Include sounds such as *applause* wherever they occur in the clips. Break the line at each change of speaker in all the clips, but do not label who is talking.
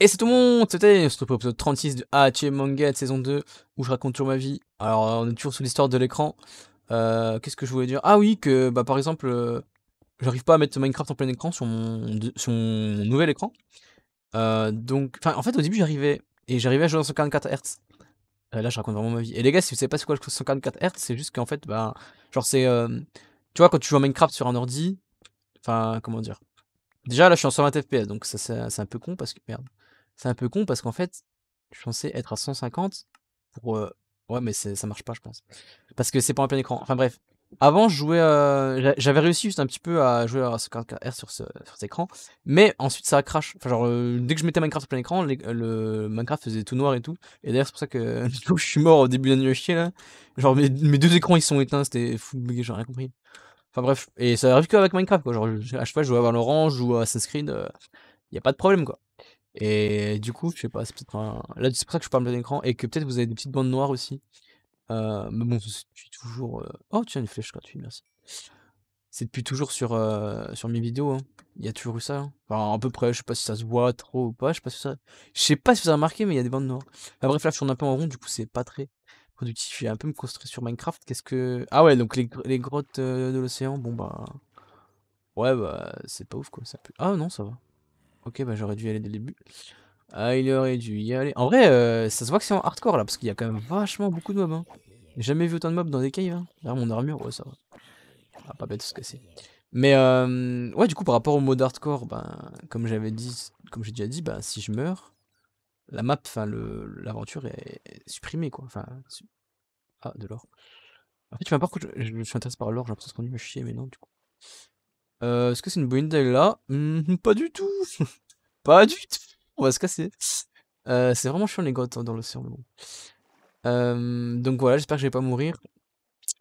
Et c'est tout le monde, c'était ce épisode 36 de H Manga saison 2, où je raconte toujours ma vie. Alors, euh, on est toujours sous l'histoire de l'écran. Euh, qu'est-ce que je voulais dire Ah oui, que bah, par exemple, euh, j'arrive pas à mettre Minecraft en plein écran sur mon, nouvel écran. donc, en fait, au début, j'arrivais, et j'arrivais à jouer en 144 Hz. là, je raconte vraiment ma vie. Et les gars, si vous savez pas c'est quoi le 144 Hz, c'est juste qu'en fait, bah, genre, c'est. tu vois, quand tu joues à Minecraft sur un ordi, enfin, comment dire Déjà, là, je suis en 120 FPS, donc ça, c'est un peu con parce que merde. C'est un peu con parce qu'en fait, je pensais être à 150 pour. Ouais, mais ça marche pas, je pense. Parce que c'est pas en plein écran. Enfin bref. Avant, je jouais. J'avais réussi juste un petit peu à jouer à ce r sur, ce... sur cet écran. Mais ensuite, ça crash. Enfin, genre, dès que je mettais Minecraft sur plein écran, le Minecraft faisait tout noir et tout. Et d'ailleurs, c'est pour ça que *laughs* je suis mort au début de la nuit à chier là. Genre, mes... deux écrans ils sont éteints, c'était fou bugué, j'ai rien compris. Enfin bref, et ça arrive avec Minecraft quoi. Genre, à chaque fois, je joue à Valorant, je joue à Assassin's Creed, il a pas de problème quoi. Et du coup, je sais pas, c'est peut-être un... Là, c'est pour ça que je parle de l'écran, et que peut-être vous avez des petites bandes noires aussi. Euh, mais bon, c'est toujours. Euh, oh, tiens, une flèche gratuite, merci. C'est depuis toujours sur, euh, sur mes vidéos. Hein. Il y a toujours eu ça. Hein. Enfin, à peu près, je sais pas si ça se voit trop ou pas. Je sais pas si ça. Je sais pas si vous avez remarqué, mais il y a des bandes noires. Enfin, bref, là, je tourne un peu en rond, du coup, c'est pas très productif. Je un peu me concentrer sur Minecraft. Qu'est-ce que. Ah ouais, donc les, les grottes de l'océan, bon bah. Ouais, bah, c'est pas ouf quoi. Ça Ah non, ça va. Ok, bah, j'aurais dû y aller dès le début. Ah, il aurait dû y aller. En vrai, euh, ça se voit que c'est en hardcore là, parce qu'il y a quand même vachement beaucoup de mobs. Hein. J'ai jamais vu autant de mobs dans des caves. Hein. mon armure, ouais, ça va. pas bête ce que c'est. Mais ouais, du coup, par rapport au mode hardcore, ben, comme j'avais dit, comme j'ai déjà dit, ben, si je meurs, la map, enfin, l'aventure est, supprimée, quoi. Enfin, ah, de l'or. En fait, tu vas je, je, je, suis intéressé par l'or, j'ai l'impression qu'on dit me chier, mais non, du coup. Euh, est-ce que c'est une bonne là hmm, Pas du tout *laughs* Pas du tout On va se casser. Euh, c'est vraiment chiant les grottes hein, dans l'océan. Euh, donc voilà, j'espère que je vais pas mourir.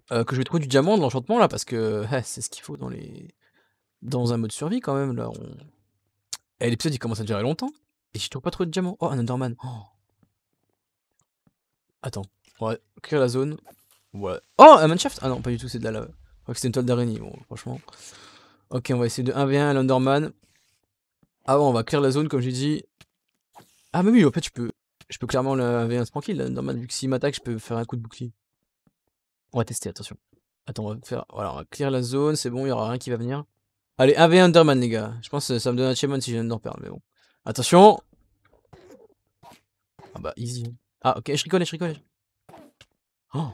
que je vais trouver du diamant de l'enchantement là, parce que *laughs* eh, c'est ce qu'il faut dans les dans un mode survie quand même. Là, Et eh, l'épisode il commence à durer longtemps. Et je trouve pas trop de diamants. Oh, un Enderman. Oh. Attends, on va la zone. Ouais. Oh, un man-shaft Ah non, pas du tout, c'est de la lave. Je crois que c'est une toile d'araignée, franchement. Ok, on va essayer de 1v1 l'Underman. Ah bon, on va clear la zone, comme j'ai dit. Ah mais oui, en fait, je peux, je peux clairement le v 1 tranquille, l'Underman, vu que s'il m'attaque, je peux faire un coup de bouclier. On va tester, attention. Attends, on va faire... Voilà, on va clear la zone, c'est bon, il n'y aura rien qui va venir. Allez, 1v1 Underman, les gars. Je pense que ça me donne un Chemon si je viens d'en mais bon. Attention Ah bah, easy. Ah, ok, je rigole, je rigole. Oh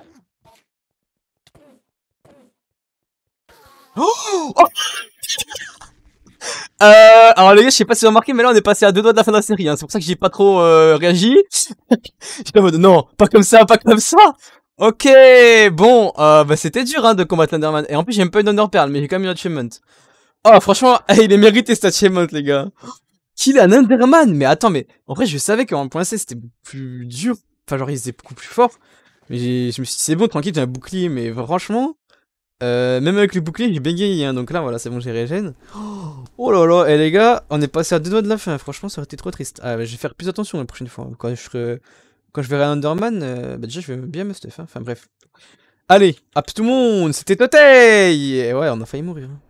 Euh, alors les gars, je sais pas si vous avez remarqué, mais là on est passé à deux doigts de la fin de la série. Hein. C'est pour ça que j'ai pas trop euh, réagi. *laughs* non, pas comme ça, pas comme ça. Ok, bon, euh, bah c'était dur hein, de combattre Underman Et en plus, j'ai pas une une Underpearl, mais j'ai quand même une achievement. Oh, franchement, *laughs* il est mérité cet achievement, les gars. Kill an Mais attends, mais en vrai, je savais qu'en point C c'était plus dur. Enfin, genre, il était beaucoup plus fort. Mais je me suis dit, c'est bon, tranquille, j'ai un bouclier, mais franchement. Euh, même avec le bouclier, j'ai bégayé, hein, donc là, voilà, c'est bon, j'ai régène. Oh là là, et les gars, on est passé à deux doigts de la fin, franchement, ça aurait été trop triste. Ah, bah, je vais faire plus attention la prochaine fois. Quand je, verrai un Underman, euh, bah, déjà, je vais bien me stuff, hein, enfin bref. Allez, hop tout le monde, c'était Totei Et ouais, on a failli mourir. Hein.